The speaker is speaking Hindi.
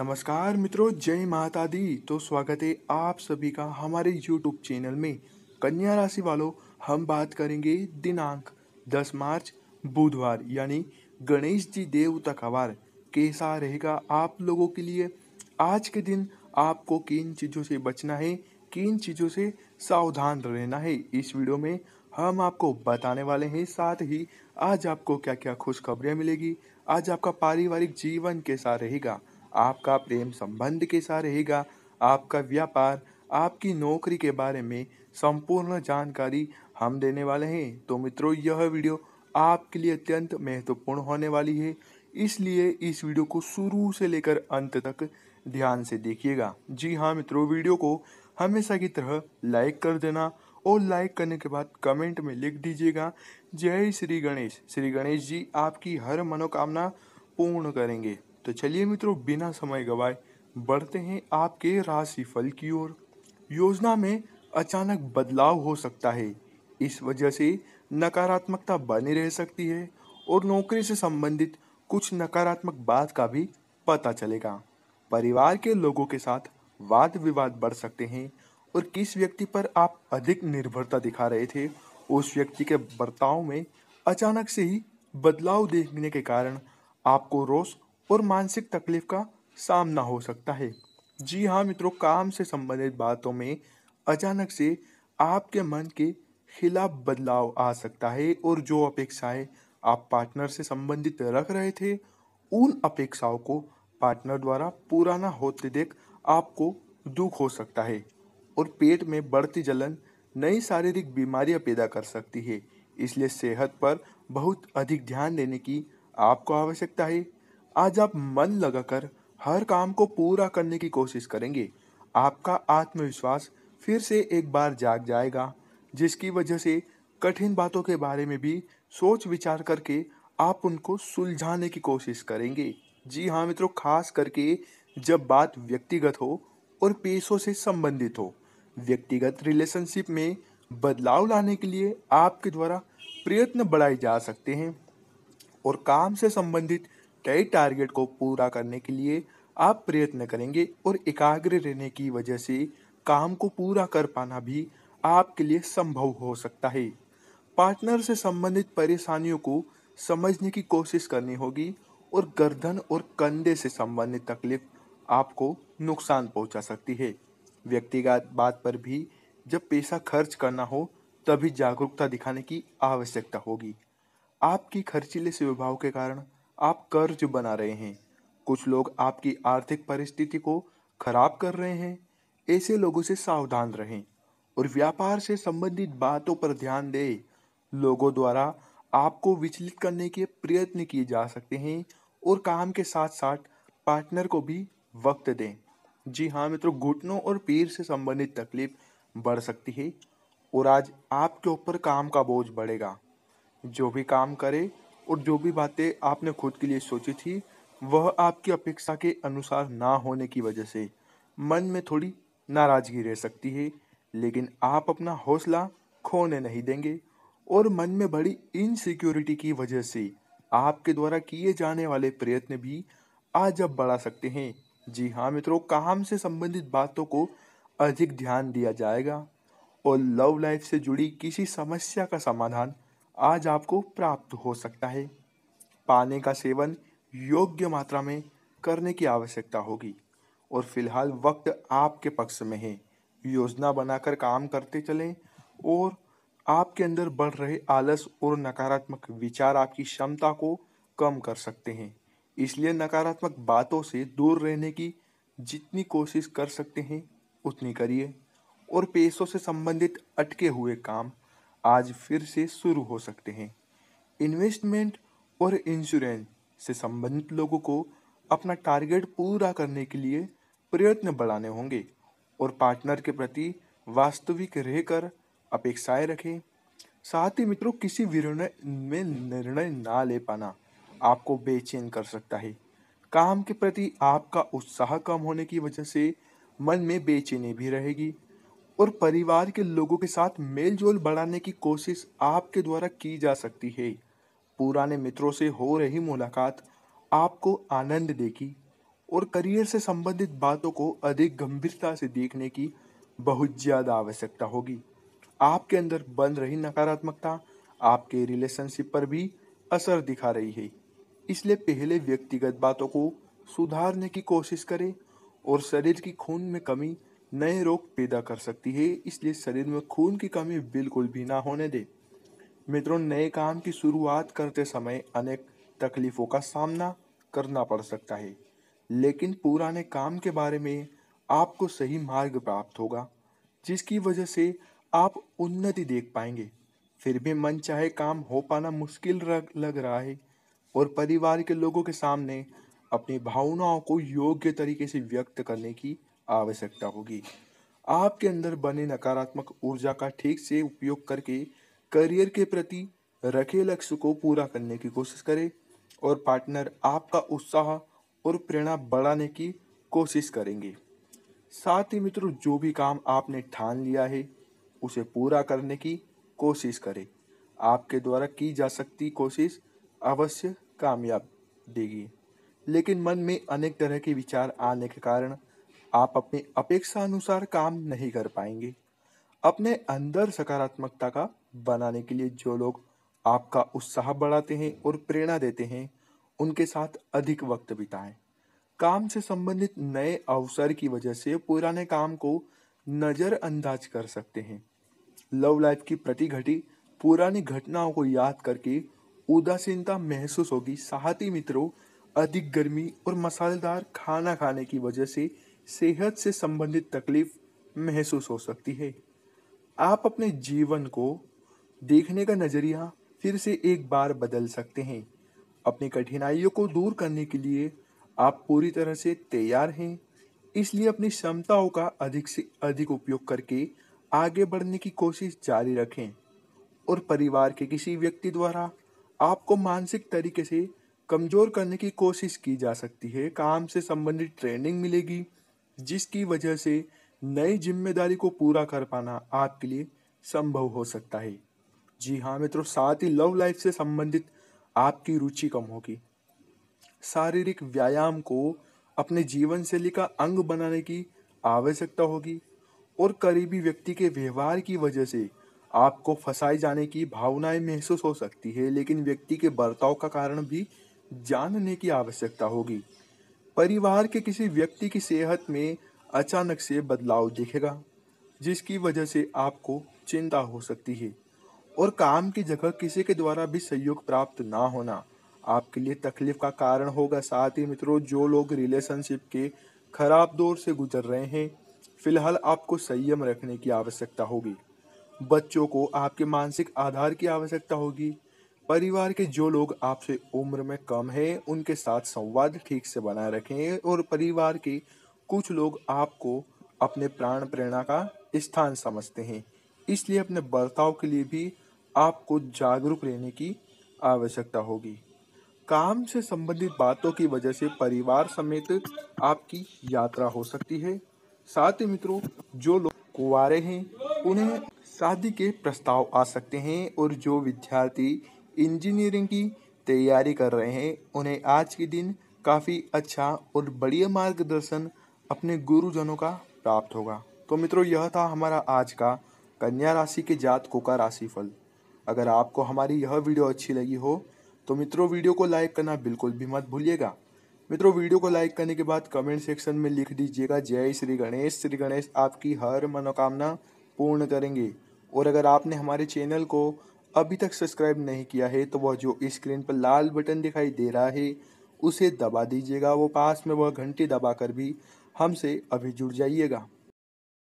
नमस्कार मित्रों जय माता दी तो स्वागत है आप सभी का हमारे YouTube चैनल में कन्या राशि वालों हम बात करेंगे दिनांक 10 मार्च बुधवार यानी गणेश जी देवता का वार कैसा रहेगा आप लोगों के लिए आज के दिन आपको किन चीज़ों से बचना है किन चीज़ों से सावधान रहना है इस वीडियो में हम आपको बताने वाले हैं साथ ही आज आपको क्या क्या खुशखबरियाँ मिलेगी आज आपका पारिवारिक जीवन कैसा रहेगा आपका प्रेम संबंध कैसा रहेगा आपका व्यापार आपकी नौकरी के बारे में संपूर्ण जानकारी हम देने वाले हैं तो मित्रों यह वीडियो आपके लिए अत्यंत महत्वपूर्ण होने वाली है इसलिए इस वीडियो को शुरू से लेकर अंत तक ध्यान से देखिएगा जी हाँ मित्रों वीडियो को हमेशा की तरह लाइक कर देना और लाइक करने के बाद कमेंट में लिख दीजिएगा जय श्री गणेश श्री गणेश जी आपकी हर मनोकामना पूर्ण करेंगे तो चलिए मित्रों बिना समय गवाए बढ़ते हैं आपके फल की ओर योजना में अचानक बदलाव हो सकता है इस वजह से नकारात्मकता बनी रह सकती है और नौकरी से संबंधित कुछ नकारात्मक बात का भी पता चलेगा परिवार के लोगों के साथ वाद विवाद बढ़ सकते हैं और किस व्यक्ति पर आप अधिक निर्भरता दिखा रहे थे उस व्यक्ति के बर्ताव में अचानक से ही बदलाव देखने के कारण आपको रोष और मानसिक तकलीफ का सामना हो सकता है जी हाँ मित्रों काम से संबंधित बातों में अचानक से आपके मन के खिलाफ बदलाव आ सकता है और जो अपेक्षाएं आप पार्टनर से संबंधित रख रहे थे उन अपेक्षाओं को पार्टनर द्वारा पूरा ना होते देख आपको दुख हो सकता है और पेट में बढ़ती जलन नई शारीरिक बीमारियां पैदा कर सकती है इसलिए सेहत पर बहुत अधिक ध्यान देने की आपको आवश्यकता है आज आप मन लगाकर हर काम को पूरा करने की कोशिश करेंगे आपका आत्मविश्वास फिर से एक बार जाग जाएगा जिसकी वजह से कठिन बातों के बारे में भी सोच विचार करके आप उनको सुलझाने की कोशिश करेंगे जी हाँ मित्रों खास करके जब बात व्यक्तिगत हो और पेशों से संबंधित हो व्यक्तिगत रिलेशनशिप में बदलाव लाने के लिए आपके द्वारा प्रयत्न बढ़ाए जा सकते हैं और काम से संबंधित तय टारगेट को पूरा करने के लिए आप प्रयत्न करेंगे और एकाग्र रहने की वजह से काम को पूरा कर पाना भी आपके लिए संभव हो सकता है पार्टनर से संबंधित परेशानियों को समझने की कोशिश करनी होगी और गर्दन और कंधे से संबंधित तकलीफ आपको नुकसान पहुंचा सकती है व्यक्तिगत बात पर भी जब पैसा खर्च करना हो तभी जागरूकता दिखाने की आवश्यकता होगी आपकी खर्चीले स्वभाव के कारण आप कर्ज बना रहे हैं कुछ लोग आपकी आर्थिक परिस्थिति को खराब कर रहे हैं ऐसे लोगों से सावधान रहें और व्यापार से संबंधित बातों पर ध्यान दें लोगों द्वारा आपको विचलित करने के प्रयत्न किए जा सकते हैं और काम के साथ साथ पार्टनर को भी वक्त दें जी हाँ मित्रों घुटनों और पीर से संबंधित तकलीफ बढ़ सकती है और आज आपके ऊपर काम का बोझ बढ़ेगा जो भी काम करे और जो भी बातें आपने खुद के लिए सोची थी वह आपकी अपेक्षा के अनुसार ना होने की वजह से मन में थोड़ी नाराजगी रह सकती है लेकिन आप अपना हौसला खोने नहीं देंगे और मन में बड़ी इनसिक्योरिटी की वजह से आपके द्वारा किए जाने वाले प्रयत्न भी आज अब बढ़ा सकते हैं जी हाँ मित्रों काम से संबंधित बातों को अधिक ध्यान दिया जाएगा और लव लाइफ से जुड़ी किसी समस्या का समाधान आज आपको प्राप्त हो सकता है पाने का सेवन योग्य मात्रा में करने की आवश्यकता होगी और फिलहाल वक्त आपके पक्ष में है योजना बनाकर काम करते चलें और आपके अंदर बढ़ रहे आलस और नकारात्मक विचार आपकी क्षमता को कम कर सकते हैं इसलिए नकारात्मक बातों से दूर रहने की जितनी कोशिश कर सकते हैं उतनी करिए और पैसों से संबंधित अटके हुए काम आज फिर से शुरू हो सकते हैं इन्वेस्टमेंट और इंश्योरेंस से संबंधित लोगों को अपना टारगेट पूरा करने के लिए प्रयत्न बढ़ाने होंगे और पार्टनर के प्रति वास्तविक रहकर अपेक्षाएं रखें साथ ही मित्रों किसी विरोध में निर्णय ना ले पाना आपको बेचैन कर सकता है काम के प्रति आपका उत्साह कम होने की वजह से मन में बेचैनी भी रहेगी और परिवार के लोगों के साथ मेल जोल बढ़ाने की कोशिश आपके द्वारा की जा सकती है पुराने मित्रों से हो रही मुलाकात आपको आनंद देगी और करियर से संबंधित बातों को अधिक गंभीरता से देखने की बहुत ज़्यादा आवश्यकता होगी आपके अंदर बन रही नकारात्मकता आपके रिलेशनशिप पर भी असर दिखा रही है इसलिए पहले व्यक्तिगत बातों को सुधारने की कोशिश करें और शरीर की खून में कमी नए रोग पैदा कर सकती है इसलिए शरीर में खून की कमी बिल्कुल भी ना होने दे मित्रों नए काम की शुरुआत करते समय अनेक तकलीफों का सामना करना पड़ सकता है लेकिन पुराने काम के बारे में आपको सही मार्ग प्राप्त होगा जिसकी वजह से आप उन्नति देख पाएंगे फिर भी मन चाहे काम हो पाना मुश्किल लग रहा है और परिवार के लोगों के सामने अपनी भावनाओं को योग्य तरीके से व्यक्त करने की आवश्यकता होगी आपके अंदर बने नकारात्मक ऊर्जा का ठीक से उपयोग करके करियर के प्रति रखे लक्ष्य को पूरा करने की कोशिश करें और पार्टनर आपका उत्साह और प्रेरणा बढ़ाने की कोशिश करेंगे साथ ही मित्रों जो भी काम आपने ठान लिया है उसे पूरा करने की कोशिश करें आपके द्वारा की जा सकती कोशिश अवश्य कामयाब देगी लेकिन मन में अनेक तरह के विचार आने के कारण आप अपनी अपेक्षा अनुसार काम नहीं कर पाएंगे अपने अंदर सकारात्मकता का बनाने के लिए जो लोग आपका उत्साह बढ़ाते हैं और प्रेरणा देते हैं उनके साथ अधिक वक्त बिताएं काम से संबंधित नए अवसर की वजह से पुराने काम को नज़रअंदाज कर सकते हैं लव लाइफ की प्रति घटी पुरानी घटनाओं को याद करके उदासीनता महसूस होगी साथी मित्रों अधिक गर्मी और मसालेदार खाना खाने की वजह से सेहत से संबंधित तकलीफ महसूस हो सकती है आप अपने जीवन को देखने का नज़रिया फिर से एक बार बदल सकते हैं अपनी कठिनाइयों को दूर करने के लिए आप पूरी तरह से तैयार हैं इसलिए अपनी क्षमताओं का अधिक से अधिक उपयोग करके आगे बढ़ने की कोशिश जारी रखें और परिवार के किसी व्यक्ति द्वारा आपको मानसिक तरीके से कमज़ोर करने की कोशिश की जा सकती है काम से संबंधित ट्रेनिंग मिलेगी जिसकी वजह से नई जिम्मेदारी को पूरा कर पाना आपके लिए संभव हो सकता है जी हाँ मित्रों साथ ही लव लाइफ से संबंधित आपकी रुचि कम होगी शारीरिक व्यायाम को अपने जीवन शैली का अंग बनाने की आवश्यकता होगी और करीबी व्यक्ति के व्यवहार की वजह से आपको फंसाए जाने की भावनाएं महसूस हो सकती है लेकिन व्यक्ति के बर्ताव का कारण भी जानने की आवश्यकता होगी परिवार के किसी व्यक्ति की सेहत में अचानक से बदलाव दिखेगा जिसकी वजह से आपको चिंता हो सकती है और काम की जगह किसी के द्वारा भी सहयोग प्राप्त ना होना आपके लिए तकलीफ का कारण होगा साथ ही मित्रों जो लोग रिलेशनशिप के खराब दौर से गुजर रहे हैं फिलहाल आपको संयम रखने की आवश्यकता होगी बच्चों को आपके मानसिक आधार की आवश्यकता होगी परिवार के जो लोग आपसे उम्र में कम हैं उनके साथ संवाद ठीक से बनाए रखें और परिवार के कुछ लोग आपको अपने प्राण प्रेरणा का स्थान समझते हैं इसलिए अपने बर्ताव के लिए भी आपको जागरूक रहने की आवश्यकता होगी काम से संबंधित बातों की वजह से परिवार समेत आपकी यात्रा हो सकती है साथ ही मित्रों जो लोग कुंवारे हैं उन्हें शादी के प्रस्ताव आ सकते हैं और जो विद्यार्थी इंजीनियरिंग की तैयारी कर रहे हैं उन्हें आज के दिन काफ़ी अच्छा और बढ़िया मार्गदर्शन अपने गुरुजनों का प्राप्त होगा तो मित्रों यह था हमारा आज का कन्या राशि के जातकों का राशिफल अगर आपको हमारी यह वीडियो अच्छी लगी हो तो मित्रों वीडियो को लाइक करना बिल्कुल भी मत भूलिएगा मित्रों वीडियो को लाइक करने के बाद कमेंट सेक्शन में लिख दीजिएगा जय श्री गणेश श्री गणेश आपकी हर मनोकामना पूर्ण करेंगे और अगर आपने हमारे चैनल को अभी तक सब्सक्राइब नहीं किया है तो वह जो स्क्रीन पर लाल बटन दिखाई दे रहा है उसे दबा दीजिएगा वो पास में वह घंटी दबाकर भी हमसे अभी जुड़ जाइएगा